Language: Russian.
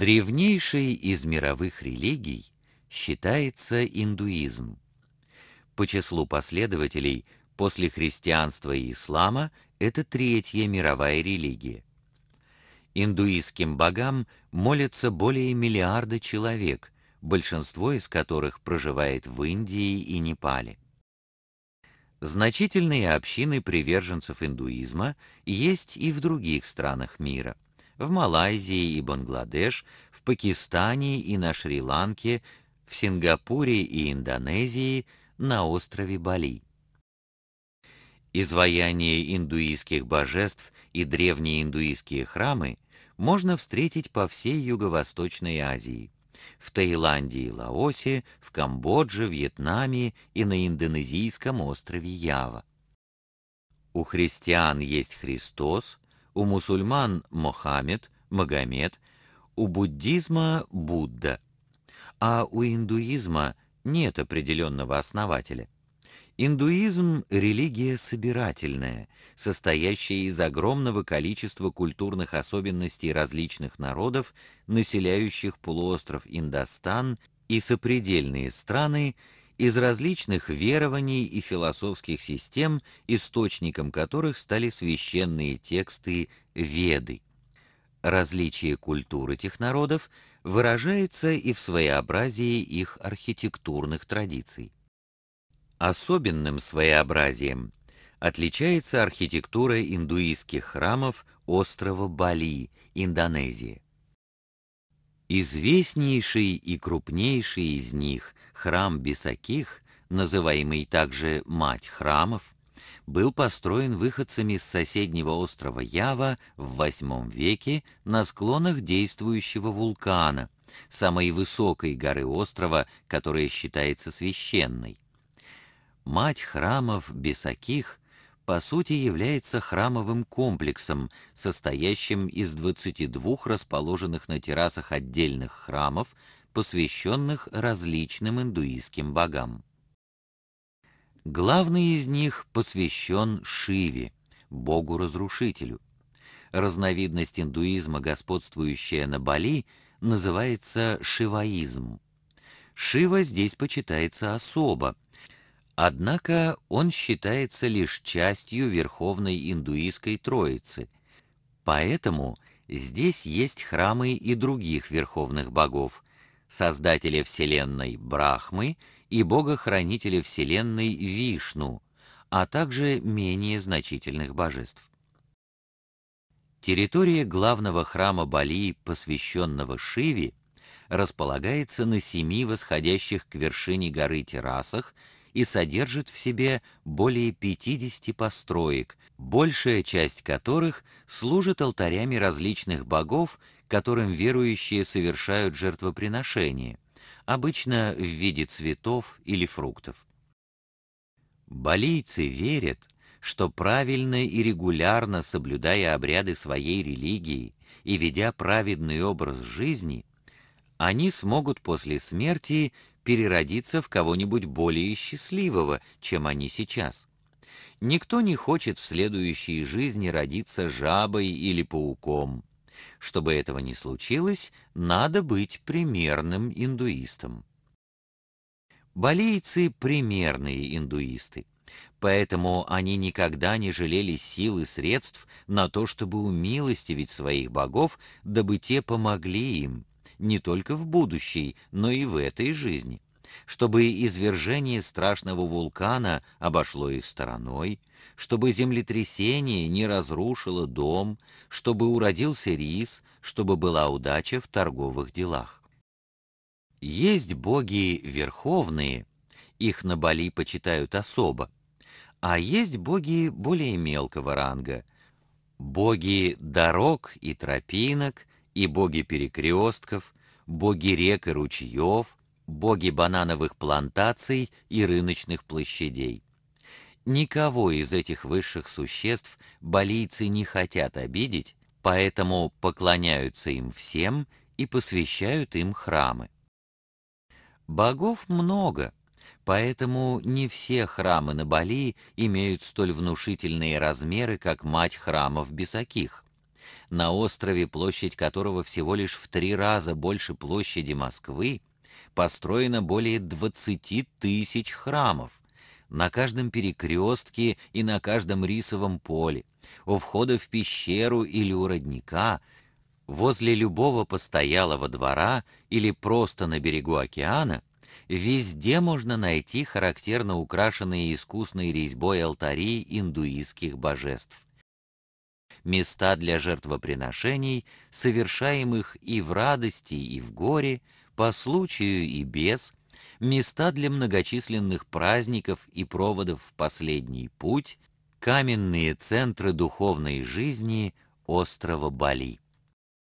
Древнейшей из мировых религий считается индуизм. По числу последователей после христианства и ислама это третья мировая религия. Индуистским богам молятся более миллиарда человек, большинство из которых проживает в Индии и Непале. Значительные общины приверженцев индуизма есть и в других странах мира – в Малайзии и Бангладеш, в Пакистане и на Шри-Ланке, в Сингапуре и Индонезии, на острове Бали. Изваяния индуистских божеств и древние индуистские храмы можно встретить по всей Юго-Восточной Азии в Таиланде и Лаосе, в Камбодже, Вьетнаме и на индонезийском острове Ява. У христиан есть Христос, у мусульман Мохаммед, Магомед, у буддизма Будда, а у индуизма нет определенного основателя. Индуизм – религия собирательная, состоящая из огромного количества культурных особенностей различных народов, населяющих полуостров Индостан и сопредельные страны из различных верований и философских систем, источником которых стали священные тексты Веды. Различие культуры этих народов выражается и в своеобразии их архитектурных традиций. Особенным своеобразием отличается архитектура индуистских храмов острова Бали, Индонезия. Известнейший и крупнейший из них Храм Бесаких, называемый также «Мать храмов», был построен выходцами с соседнего острова Ява в VIII веке на склонах действующего вулкана, самой высокой горы острова, которая считается священной. Мать храмов Бесаких по сути является храмовым комплексом, состоящим из 22 расположенных на террасах отдельных храмов, посвященных различным индуистским богам. Главный из них посвящен Шиве, богу-разрушителю. Разновидность индуизма, господствующая на Бали, называется шиваизм. Шива здесь почитается особо, однако он считается лишь частью Верховной Индуистской Троицы, поэтому здесь есть храмы и других верховных богов – создателя Вселенной Брахмы и бога-хранителя Вселенной Вишну, а также менее значительных божеств. Территория главного храма Бали, посвященного Шиве, располагается на семи восходящих к вершине горы террасах и содержит в себе более 50 построек, большая часть которых служит алтарями различных богов, которым верующие совершают жертвоприношения, обычно в виде цветов или фруктов. Балийцы верят, что правильно и регулярно соблюдая обряды своей религии и ведя праведный образ жизни, они смогут после смерти переродиться в кого-нибудь более счастливого, чем они сейчас. Никто не хочет в следующей жизни родиться жабой или пауком. Чтобы этого не случилось, надо быть примерным индуистом. Балийцы — примерные индуисты, поэтому они никогда не жалели сил и средств на то, чтобы умилостивить своих богов, дабы те помогли им — не только в будущей, но и в этой жизни, чтобы извержение страшного вулкана обошло их стороной, чтобы землетрясение не разрушило дом, чтобы уродился рис, чтобы была удача в торговых делах. Есть боги верховные, их на Бали почитают особо, а есть боги более мелкого ранга, боги дорог и тропинок, и боги перекрестков, боги рек и ручьев, боги банановых плантаций и рыночных площадей. Никого из этих высших существ балийцы не хотят обидеть, поэтому поклоняются им всем и посвящают им храмы. Богов много, поэтому не все храмы на Бали имеют столь внушительные размеры, как мать храмов Бесаких на острове, площадь которого всего лишь в три раза больше площади Москвы, построено более 20 тысяч храмов, на каждом перекрестке и на каждом рисовом поле, у входа в пещеру или у родника, возле любого постоялого двора или просто на берегу океана, везде можно найти характерно украшенные искусной резьбой алтари индуистских божеств места для жертвоприношений, совершаемых и в радости, и в горе, по случаю и без, места для многочисленных праздников и проводов в последний путь, каменные центры духовной жизни острова Бали.